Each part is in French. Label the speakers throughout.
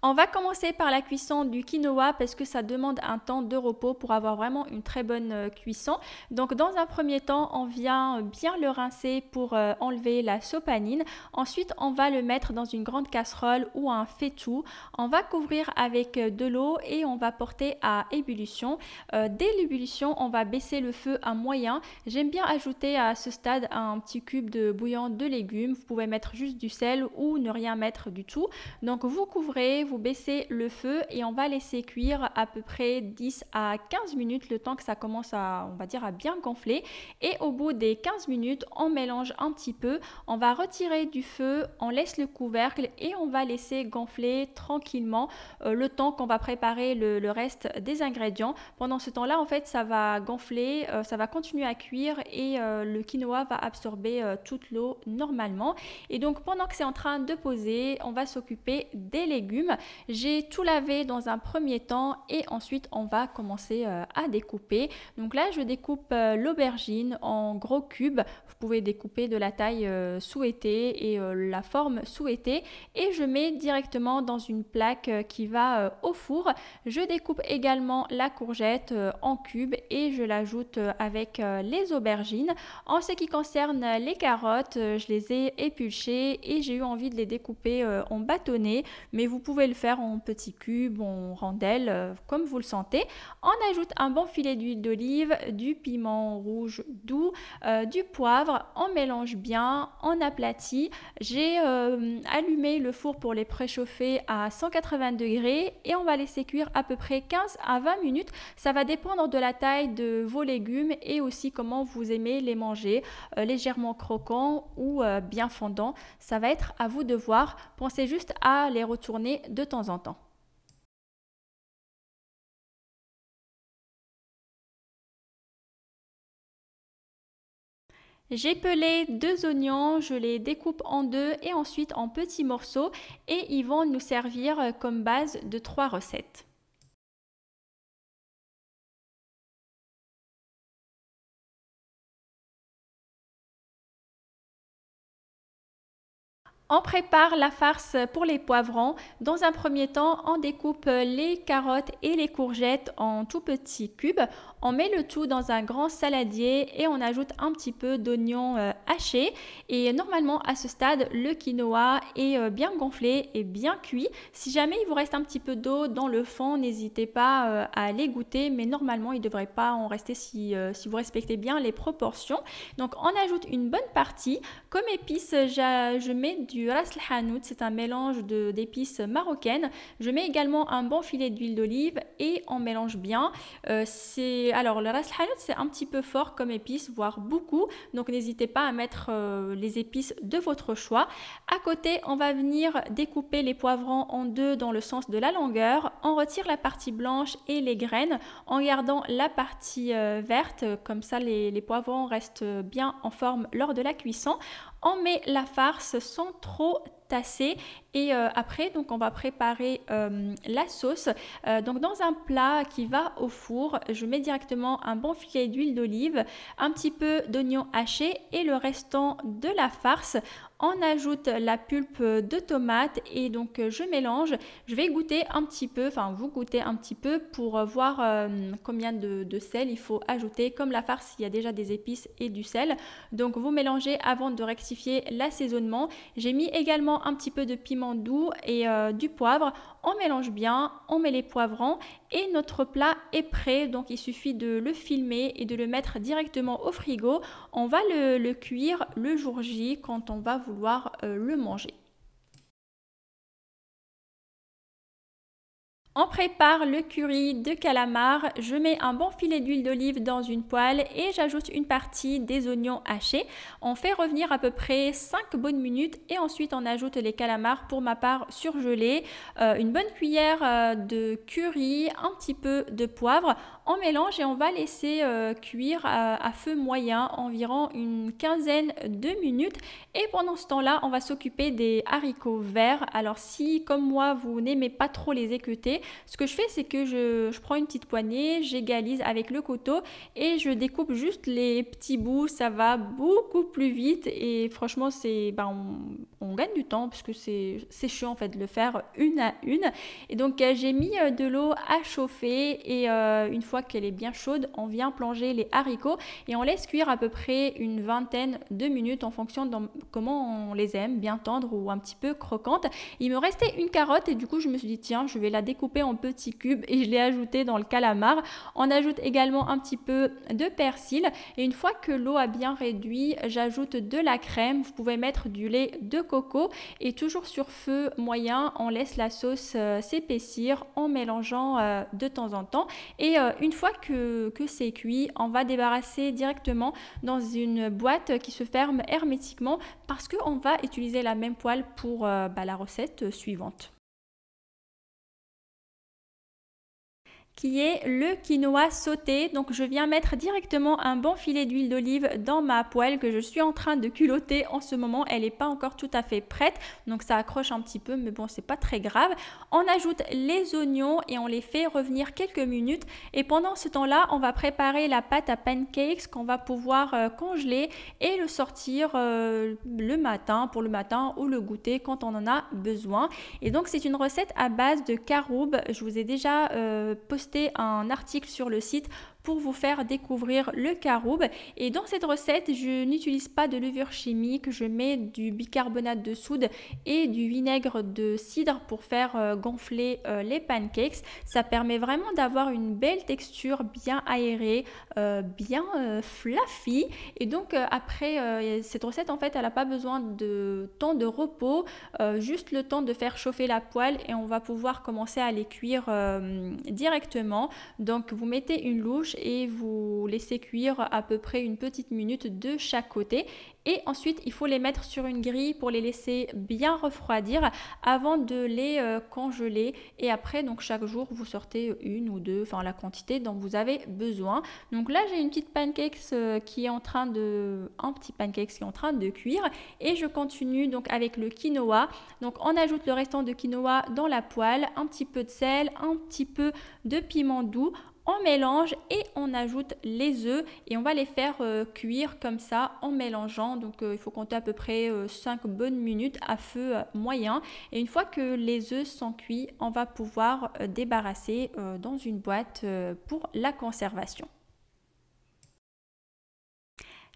Speaker 1: On va commencer par la cuisson du quinoa parce que ça demande un temps de repos pour avoir vraiment une très bonne euh, cuisson. Donc dans un premier temps, on vient bien le rincer pour euh, enlever la sopanine. Ensuite, on va le mettre dans une grande casserole ou un faitout. On va couvrir avec euh, de l'eau et on va porter à ébullition. dès l'ébullition, on va baisser le feu à moyen. J'aime bien ajouter à ce stade un petit cube de bouillon de légumes. Vous pouvez mettre juste du sel ou ne rien mettre du tout. Donc vous couvrez, vous baissez le feu et on va laisser cuire à peu près 10 à 15 minutes le temps que ça commence à, on va dire, à bien gonfler. Et au bout des 15 minutes, on mélange un petit peu, on va retirer du feu, on laisse le couvercle et on va laisser gonfler tranquillement euh, le temps qu'on va préparer le, reste des ingrédients. Pendant ce temps-là, en fait, ça va gonfler, euh, ça va continuer à cuire et euh, le quinoa va absorber toute l'eau normalement. Et donc, pendant que c'est en train de poser, on va s'occuper des légumes. J'ai tout lavé dans un premier temps et ensuite on va commencer euh, à découper. Donc là, je découpe euh, l'aubergine en gros cubes. Vous pouvez découper de la taille euh, souhaitée et la forme souhaitée. Et je mets directement dans une plaque qui va au four. Je découpe également la courgette en cubes et je l'ajoute avec les aubergines. En ce qui concerne les carottes, je les ai épluchées et j'ai eu envie de les découper en bâtonnets. Mais vous pouvez le faire en petits cubes, en rondelles, euh, comme vous le sentez. On ajoute un bon filet d'huile d'olive, du piment rouge doux, euh, du poivre. On mélange bien, on aplatit. J'ai euh, allumé le four pour les préchauffer à 180 degrés et on va laisser cuire à peu près 15 à 20 minutes. Ça va dépendre de la taille de vos légumes et aussi comment vous aimez les manger, légèrement croquant ou bien fondant. Ça va être à vous de voir. Pensez juste à les retourner dans de temps en temps. J'ai pelé deux oignons, je les découpe en deux et ensuite en petits morceaux et ils vont nous servir euh, comme base de trois recettes. On prépare la farce pour les poivrons. Dans un premier temps, on découpe les carottes et les courgettes en tout petits cubes. On met le tout dans un grand saladier et on ajoute un petit peu d'oignon euh, haché. Et normalement, à ce stade, le quinoa est euh, bien gonflé et bien cuit. Si jamais il vous reste un petit peu d'eau dans le fond, n'hésitez pas euh, à les goûter, mais normalement, il ne devrait pas en rester si, si vous respectez bien les proportions. Donc, on ajoute une bonne partie. Comme épice, je mets du du Ras Hanout, c'est un mélange d'épices marocaines. Je mets également un bon filet d'huile d'olive et on mélange bien. Euh, c'est alors le Ras el Hanout, c'est un petit peu fort comme épice, voire beaucoup, donc n'hésitez pas à mettre euh, les épices de votre choix. À côté, on va venir découper les poivrons en deux dans le sens de la longueur. On retire la partie blanche et les graines en gardant la partie euh, verte, comme ça les poivrons restent bien en forme lors de la cuisson on oh, met la farce sans trop tasser. Et euh, après, donc, on va préparer euh, la sauce. Euh, donc, dans un plat qui va au four, je mets directement un bon filet d'huile d'olive, un petit peu d'oignon haché et le restant de la farce. On ajoute la pulpe de tomate et donc je mélange. Je vais goûter un petit peu, enfin vous goûtez un petit peu pour voir combien de, de sel il faut ajouter. Comme la farce, il y a déjà des épices et du sel. Donc vous mélangez avant de rectifier l'assaisonnement. J'ai mis également un petit peu de piment doux et euh, du poivre, on mélange bien, on met les poivrons et notre plat est prêt. Donc il suffit de le filmer et de le mettre directement au frigo. On va le, cuire le jour J quand on va vouloir euh, le manger. On prépare le curry de calamar. Je mets un bon filet d'huile d'olive dans une poêle et j'ajoute une partie des oignons hachés. On fait revenir à peu près 5 bonnes minutes et ensuite on ajoute les calamars pour ma part surgelés. Euh, une bonne cuillère euh, de curry, un petit peu de poivre. On mélange et on va laisser euh, cuire à, feu moyen environ une quinzaine de minutes. Et pendant ce temps-là, on va s'occuper des haricots verts. Alors si comme moi vous n'aimez pas trop les équeuter, ce que je fais, c'est que je, je, prends une petite poignée, j'égalise avec le couteau et je découpe juste les petits bouts. Ça va beaucoup plus vite et franchement, c'est, ben, on, gagne du temps parce que c'est chiant en fait de le faire une à une. Et donc, euh, j'ai mis euh, de l'eau à chauffer et euh, une fois qu'elle est bien chaude, on vient plonger les haricots et on laisse cuire à peu près une vingtaine de minutes en fonction de comment on les aime, bien tendres ou un petit peu croquantes. Il me restait une carotte et du coup, je me suis dit, tiens, je vais la découper en petits cubes et je l'ai ajouté dans le calamar. On ajoute également un petit peu de persil et une fois que l'eau a bien réduit, j'ajoute de la crème. Vous pouvez mettre du lait de coco et toujours sur feu moyen, on laisse la sauce euh, s'épaissir en mélangeant euh, de temps en temps. Et euh, une fois que, c'est cuit, on va débarrasser directement dans une boîte qui se ferme hermétiquement parce qu'on va utiliser la même poêle pour bah, la recette suivante. qui est le quinoa sauté. Donc je viens mettre directement un bon filet d'huile d'olive dans ma poêle que je suis en train de culotter en ce moment. Elle n'est pas encore tout à fait prête, donc ça accroche un petit peu, mais bon, c'est pas très grave. On ajoute les oignons et on les fait revenir quelques minutes. Et pendant ce temps-là, on va préparer la pâte à pancakes qu'on va pouvoir euh, congeler et le sortir euh, le matin, pour le matin ou le goûter quand on en a besoin. Et donc c'est une recette à base de caroube. Je vous ai déjà euh, posté un article sur le site pour vous faire découvrir le caroube. Et dans cette recette, je n'utilise pas de levure chimique, je mets du bicarbonate de soude et du vinaigre de cidre pour faire euh, gonfler euh, les pancakes. Ça permet vraiment d'avoir une belle texture bien aérée, euh, bien fluffy. Et donc après, cette recette, en fait, elle n'a pas besoin de temps de repos, juste le temps de faire chauffer la poêle et on va pouvoir commencer à les cuire directement. Donc vous mettez une louche et vous laissez cuire à peu près une petite minute de chaque côté. Et ensuite, il faut les mettre sur une grille pour les laisser bien refroidir avant de les euh, congeler. Et après, donc chaque jour, vous sortez une ou deux, enfin la quantité dont vous avez besoin. Donc là, j'ai une petite pancakes euh, qui est en train de, un petit pancakes qui est en train de cuire. Et je continue donc avec le quinoa. Donc on ajoute le restant de quinoa dans la poêle, un petit peu de sel, un petit peu de piment doux on mélange et on ajoute les œufs et on va les faire euh, cuire comme ça en mélangeant. Donc euh, il faut compter à peu près 5 euh, bonnes minutes à feu moyen. Et une fois que les œufs sont cuits, on va pouvoir débarrasser dans une boîte pour la conservation.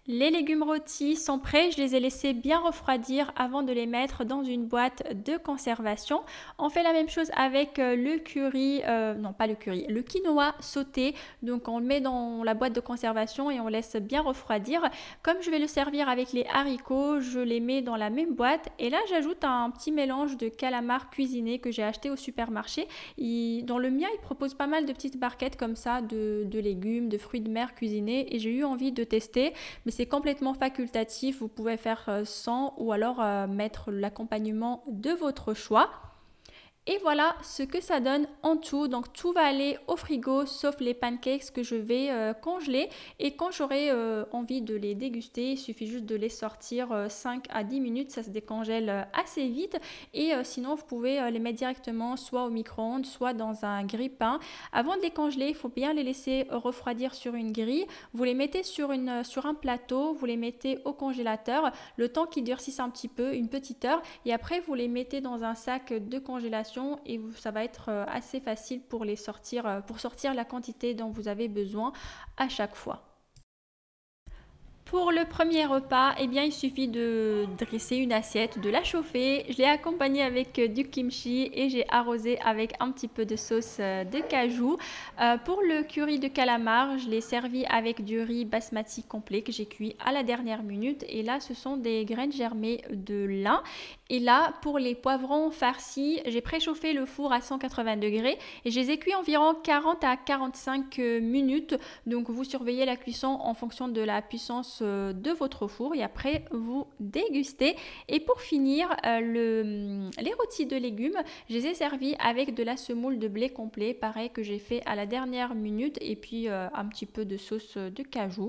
Speaker 1: Les légumes rôtis sont prêts, je les ai laissés bien refroidir avant de les mettre dans une boîte de conservation. On fait la même chose avec euh, le curry, euh, non pas le curry, le quinoa sauté. Donc on le met dans la boîte de conservation et on laisse bien refroidir. Comme je vais le servir avec les haricots, je les mets dans la même boîte. Et là j'ajoute un petit mélange de calamar cuisiné que j'ai acheté au supermarché. dans le mien, il propose pas mal de petites barquettes comme ça de, légumes, de fruits de mer cuisinés et j'ai eu envie de tester c'est complètement facultatif, vous pouvez faire euh, sans ou alors euh, mettre l'accompagnement de votre choix. Et voilà ce que ça donne en tout. Donc tout va aller au frigo sauf les pancakes que je vais euh, congeler. Et quand j'aurai euh, envie de les déguster, il suffit juste de les sortir 5 euh, à 10 minutes. Ça se décongèle assez vite. Et sinon, vous pouvez les mettre directement soit au micro-ondes, soit dans un grille-pain. Avant de les congeler, il faut bien les laisser refroidir sur une grille. Vous les mettez sur, une, sur un plateau, vous les mettez au congélateur. Le temps qu'ils durcissent un petit peu, une petite heure. Et après, vous les mettez dans un sac de congélation et ça va être euh, assez facile pour les sortir, euh, pour sortir la quantité dont vous avez besoin à chaque fois. Pour le premier repas, eh bien, il suffit de dresser une assiette, de la chauffer. Je l'ai accompagnée avec euh, du kimchi et j'ai arrosé avec un petit peu de sauce euh, de cajou. Euh, pour le curry de calamar, je l'ai servi avec du riz basmati complet que j'ai cuit à la dernière minute. Et là, ce sont des graines germées de lin. Et là, pour les poivrons farcis, j'ai préchauffé le four à 180 degrés et je les ai cuits environ 40 à 45 minutes. Donc, vous surveillez la cuisson en fonction de la puissance euh, de votre four et après vous dégustez. Et pour finir, euh, les rôtis de légumes, je les ai servis avec de la semoule de blé complet, pareil que j'ai fait à la dernière minute et puis euh, un petit peu de sauce de cajou.